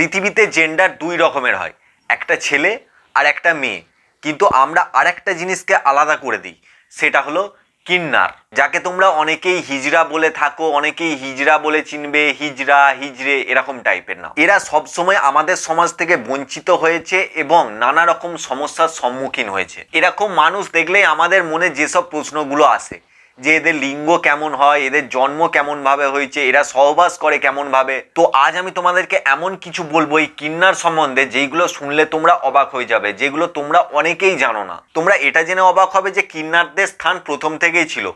পৃথিবীতে জেন্ডার দুই রকমের হয় একটা ছেলে আর একটা মেয়ে কিন্তু আমরা আরেকটা জিনিসকে আলাদা করে দিই সেটা হলো কিন্নার যাকে তোমরা অনেকেই হিজরা বলে থাকো অনেকেই হিজরা বলে চিনবে হিজরা হিজরে এরকম টাইপের না এরা সবসময় আমাদের সমাজ থেকে বঞ্চিত হয়েছে এবং নানা রকম সমস্যার সম্মুখীন হয়েছে এরকম মানুষ দেখলেই আমাদের মনে যেসব প্রশ্নগুলো আসে যে এদের লিঙ্গ কেমন হয় এদের জন্ম কেমনভাবে হয়েছে এরা সহবাস করে কেমনভাবে তো আজ আমি তোমাদেরকে এমন কিছু বলবো এই কিন্নার সম্বন্ধে যেগুলো শুনলে তোমরা অবাক হয়ে যাবে যেগুলো তোমরা অনেকেই জানো না তোমরা এটা জেনে অবাক হবে যে কিন্নারদের স্থান প্রথম থেকেই ছিল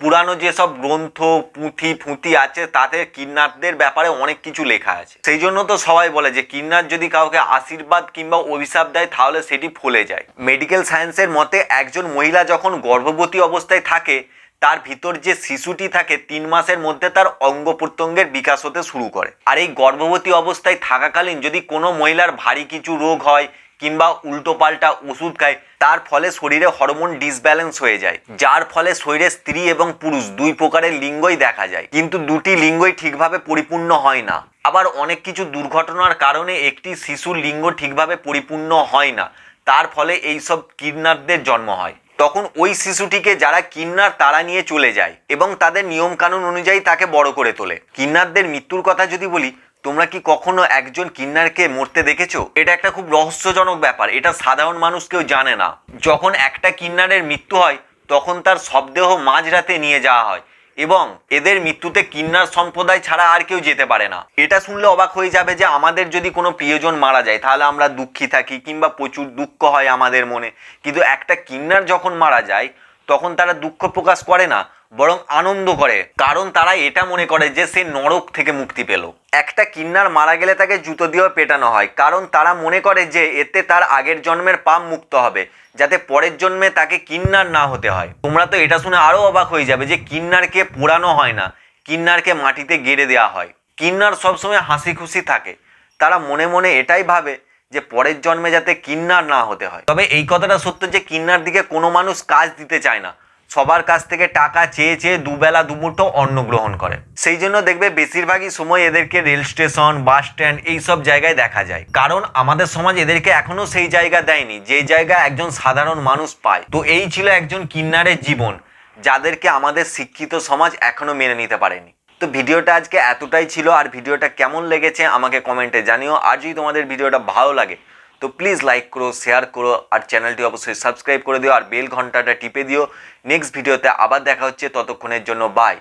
পুরানো যেসব গ্রন্থ পুঁথি ফুঁথি আছে তাতে কিন্নারদের ব্যাপারে অনেক কিছু লেখা আছে সেই জন্য তো সবাই বলে যে কিন্নার যদি কাউকে আশীর্বাদ কিংবা অভিশাপ দেয় তাহলে সেটি ফলে যায় মেডিকেল সায়েন্সের মতে একজন মহিলা যখন গর্ভবতী অবস্থায় থাকে তার ভিতর যে শিশুটি থাকে তিন মাসের মধ্যে তার অঙ্গ প্রত্যঙ্গের বিকাশ হতে শুরু করে আর এই গর্ভবতী অবস্থায় থাকাকালীন যদি কোনো মহিলার ভারী কিছু রোগ হয় কিংবা উল্টোপাল্টা ওষুধ খায় তার ফলে শরীরে হরমোন ডিসব্যালেন্স হয়ে যায় যার ফলে শরীরে স্ত্রী এবং পুরুষ দুই প্রকারের লিঙ্গই দেখা যায় কিন্তু দুটি লিঙ্গই ঠিকভাবে পরিপূর্ণ হয় না আবার অনেক কিছু দুর্ঘটনার কারণে একটি শিশুর লিঙ্গ ঠিকভাবে পরিপূর্ণ হয় না তার ফলে এইসব কিডনারদের জন্ম হয় তখন ওই শিশুটিকে যারা কিন্নার তারা নিয়ে চলে যায় এবং তাদের নিয়মকানুন অনুযায়ী তাকে বড় করে তোলে কিন্নারদের মৃত্যুর কথা যদি বলি তোমরা কি কখনো একজন কিন্নারকে মরতে দেখেছো এটা একটা খুব রহস্যজনক ব্যাপার এটা সাধারণ মানুষ কেউ জানে না যখন একটা কিন্নারের মৃত্যু হয় তখন তার শবদেহ মাঝরাতে নিয়ে যাওয়া হয় এবং এদের মৃত্যুতে কিন্নার সম্প্রদায় ছাড়া আর কেউ যেতে পারে না এটা শুনলে অবাক হয়ে যাবে যে আমাদের যদি কোনো প্রিয়জন মারা যায় তাহলে আমরা দুঃখী থাকি কিংবা প্রচুর দুঃখ হয় আমাদের মনে কিন্তু একটা কিন্নার যখন মারা যায় তখন তারা দুঃখ প্রকাশ করে না বরং আনন্দ করে কারণ তারা এটা মনে করে যে সে নরক থেকে মুক্তি পেল একটা কিন্নার মারা গেলে তাকে জুতো দিয়েও পেটানো হয় কারণ তারা মনে করে যে এতে তার আগের জন্মের পাপ মুক্ত হবে যাতে পরের জন্মে তাকে কিন্নার না হতে হয় তোমরা তো এটা শুনে আরও অবাক হয়ে যাবে যে কিন্নারকে পোড়ানো হয় না কিন্নারকে মাটিতে গেড়ে দেওয়া হয় কিন্নার সবসময় হাসি খুশি থাকে তারা মনে মনে এটাই ভাবে যে পরের জন্মে যাতে কিন্নার না হতে হয় তবে এই কথাটা সত্য যে কিন্নার দিকে কোনো মানুষ কাজ দিতে চায় না সবার কাছ থেকে টাকা চেয়ে চেয়ে দুবেলা দুমুঠো অন্ন গ্রহণ করে সেই জন্য দেখবে বেশিরভাগই সময় এদেরকে রেল স্টেশন বাস স্ট্যান্ড এইসব জায়গায় দেখা যায় কারণ আমাদের সমাজ এদেরকে এখনো সেই জায়গা দেয়নি যে জায়গা একজন সাধারণ মানুষ পায় তো এই ছিল একজন কিন্নারের জীবন যাদেরকে আমাদের শিক্ষিত সমাজ এখনো মেনে নিতে পারেনি তো ভিডিওটা আজকে এতটাই ছিল আর ভিডিওটা কেমন লেগেছে আমাকে কমেন্টে জানিও আর যদি তোমাদের ভিডিওটা ভালো লাগে তো প্লিজ লাইক করো শেয়ার করো আর চ্যানেলটি অবশ্যই সাবস্ক্রাইব করে দিও আর বেল ঘন্টাটা টিপে দিও নেক্সট ভিডিওতে আবার দেখা হচ্ছে ততক্ষণের জন্য বাই